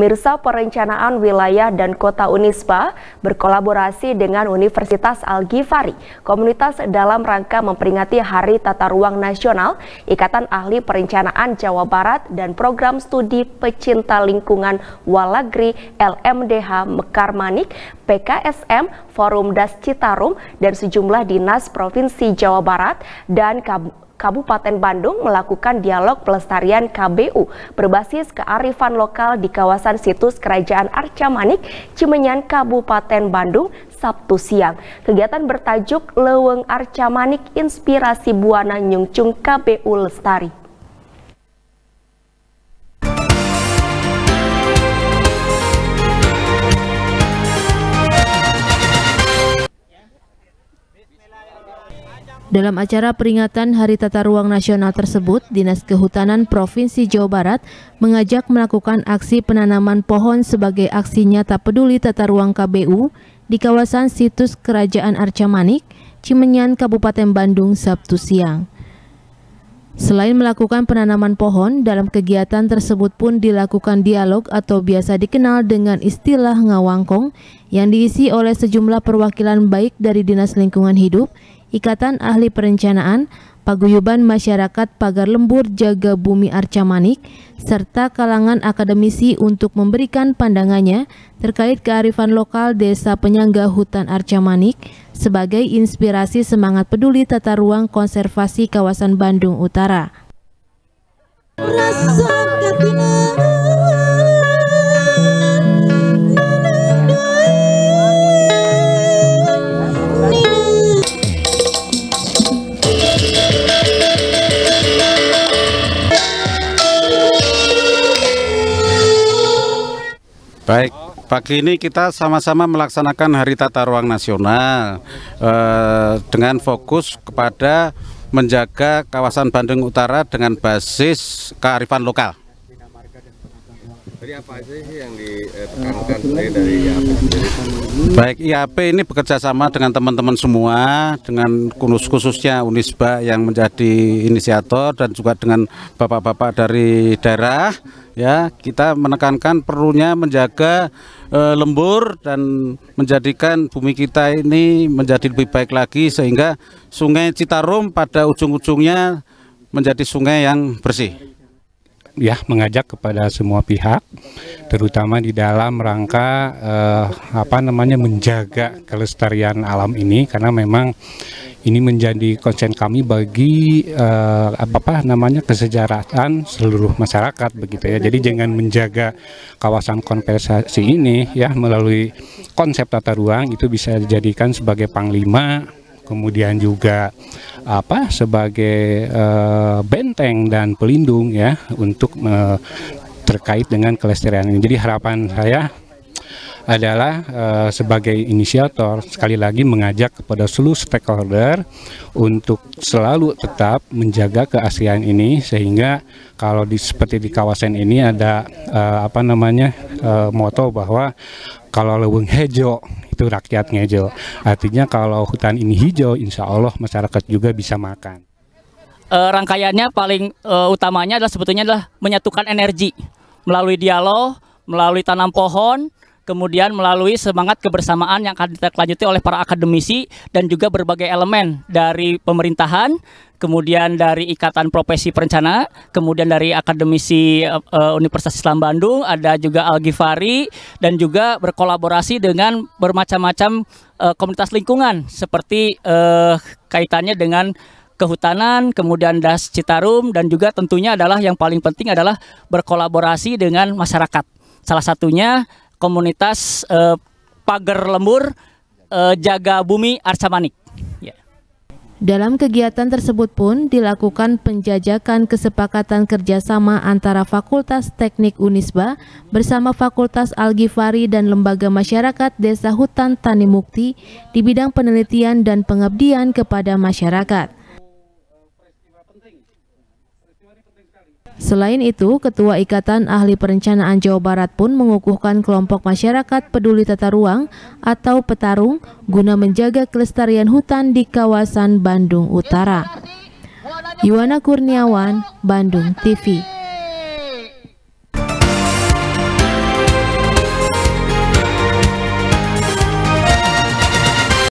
Mirsa Perencanaan Wilayah dan Kota Unispa berkolaborasi dengan Universitas Al-Ghifari, komunitas dalam rangka memperingati Hari Tata Ruang Nasional, Ikatan Ahli Perencanaan Jawa Barat, dan Program Studi Pecinta Lingkungan Walagri LMDH Mekarmanik, PKSM, Forum Das Citarum, dan sejumlah dinas Provinsi Jawa Barat dan Kabupaten Kabupaten Bandung melakukan dialog pelestarian KBU berbasis kearifan lokal di kawasan situs Kerajaan Arca Manik, Cimenyan, Kabupaten Bandung, Sabtu siang. Kegiatan bertajuk Leweng Arca Manik Inspirasi Buana Nyungcung KBU Lestari. Dalam acara peringatan Hari Tata Ruang Nasional tersebut, Dinas Kehutanan Provinsi Jawa Barat mengajak melakukan aksi penanaman pohon sebagai aksi nyata peduli tata ruang KBU di kawasan situs Kerajaan Arca Manik, Cimenyan, Kabupaten Bandung, Sabtu siang. Selain melakukan penanaman pohon, dalam kegiatan tersebut pun dilakukan dialog atau biasa dikenal dengan istilah ngawangkong yang diisi oleh sejumlah perwakilan baik dari Dinas Lingkungan Hidup Ikatan Ahli Perencanaan, Paguyuban Masyarakat Pagar Lembur Jaga Bumi Arca Manik, serta kalangan akademisi untuk memberikan pandangannya terkait kearifan lokal desa penyangga hutan Arca Manik sebagai inspirasi semangat peduli tata ruang konservasi kawasan Bandung Utara. Baik, pagi ini kita sama-sama melaksanakan Hari Tata Ruang Nasional eh, dengan fokus kepada menjaga kawasan Bandung Utara dengan basis kearifan lokal. Eh, eh, baik, IAP ini bekerja sama dengan teman-teman semua, dengan khususnya Unisba yang menjadi inisiator dan juga dengan bapak-bapak dari daerah ya kita menekankan perlunya menjaga e, lembur dan menjadikan bumi kita ini menjadi lebih baik lagi sehingga sungai Citarum pada ujung-ujungnya menjadi sungai yang bersih ya mengajak kepada semua pihak terutama di dalam rangka eh, apa namanya menjaga kelestarian alam ini karena memang ini menjadi konsen kami bagi eh, apa apa namanya kesejarahan seluruh masyarakat begitu ya. Jadi jangan menjaga kawasan konversasi ini ya melalui konsep tata ruang itu bisa dijadikan sebagai panglima kemudian juga apa sebagai uh, benteng dan pelindung ya untuk uh, terkait dengan kelestarian ini. Jadi harapan saya adalah uh, sebagai inisiator sekali lagi mengajak kepada seluruh stakeholder untuk selalu tetap menjaga keaslian ini sehingga kalau di seperti di kawasan ini ada uh, apa namanya uh, moto bahwa kalau leweng hejo itu rakyat ngejo. Artinya kalau hutan ini hijau, insya Allah masyarakat juga bisa makan. E, rangkaiannya paling e, utamanya adalah sebetulnya adalah menyatukan energi melalui dialog, melalui tanam pohon, kemudian melalui semangat kebersamaan yang akan ditindaklanjuti oleh para akademisi dan juga berbagai elemen dari pemerintahan, kemudian dari Ikatan Profesi Perencana, kemudian dari akademisi uh, Universitas Islam Bandung, ada juga Al Ghifari dan juga berkolaborasi dengan bermacam-macam uh, komunitas lingkungan seperti uh, kaitannya dengan kehutanan, kemudian das Citarum dan juga tentunya adalah yang paling penting adalah berkolaborasi dengan masyarakat. Salah satunya komunitas uh, pagar lembur uh, jaga bumi Arsamanik. Yeah. Dalam kegiatan tersebut pun dilakukan penjajakan kesepakatan kerjasama antara Fakultas Teknik Unisba bersama Fakultas Algifari dan Lembaga Masyarakat Desa Hutan Tani Mukti di bidang penelitian dan pengabdian kepada masyarakat. Selain itu, Ketua Ikatan Ahli Perencanaan Jawa Barat pun mengukuhkan kelompok masyarakat peduli tata ruang atau petarung guna menjaga kelestarian hutan di kawasan Bandung Utara. Yuwana Kurniawan, Bandung TV.